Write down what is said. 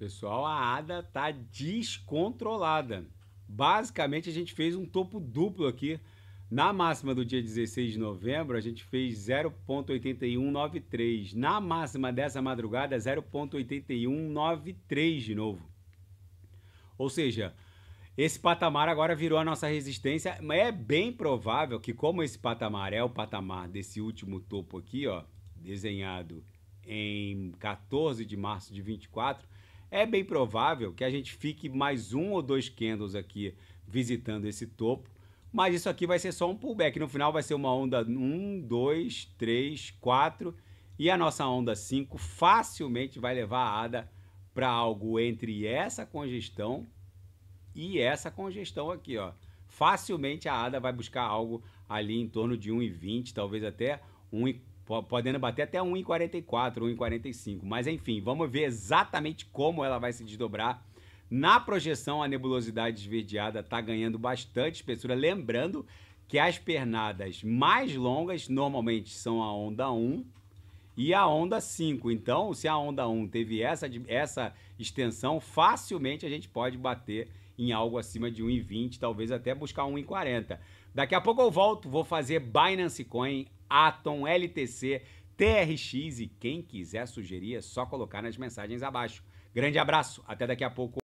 Pessoal, a ADA tá descontrolada. Basicamente, a gente fez um topo duplo aqui. Na máxima do dia 16 de novembro, a gente fez 0,8193. Na máxima dessa madrugada, 0,8193 de novo. Ou seja, esse patamar agora virou a nossa resistência. Mas é bem provável que, como esse patamar é o patamar desse último topo aqui, ó, desenhado em 14 de março de 24, é bem provável que a gente fique mais um ou dois candles aqui visitando esse topo, mas isso aqui vai ser só um pullback. No final vai ser uma onda 1, 2, 3, 4 e a nossa onda 5 facilmente vai levar a ADA para algo entre essa congestão e essa congestão aqui, ó. Facilmente a ADA vai buscar algo ali em torno de 1,20, talvez até 1,40 podendo bater até 1,44, 1,45. Mas enfim, vamos ver exatamente como ela vai se desdobrar. Na projeção, a nebulosidade esverdeada está ganhando bastante espessura. Lembrando que as pernadas mais longas normalmente são a onda 1 e a onda 5. Então, se a onda 1 teve essa, essa extensão, facilmente a gente pode bater em algo acima de 1,20, talvez até buscar 1,40. Daqui a pouco eu volto, vou fazer Binance Coin Atom, LTC, TRX e quem quiser sugerir é só colocar nas mensagens abaixo. Grande abraço, até daqui a pouco.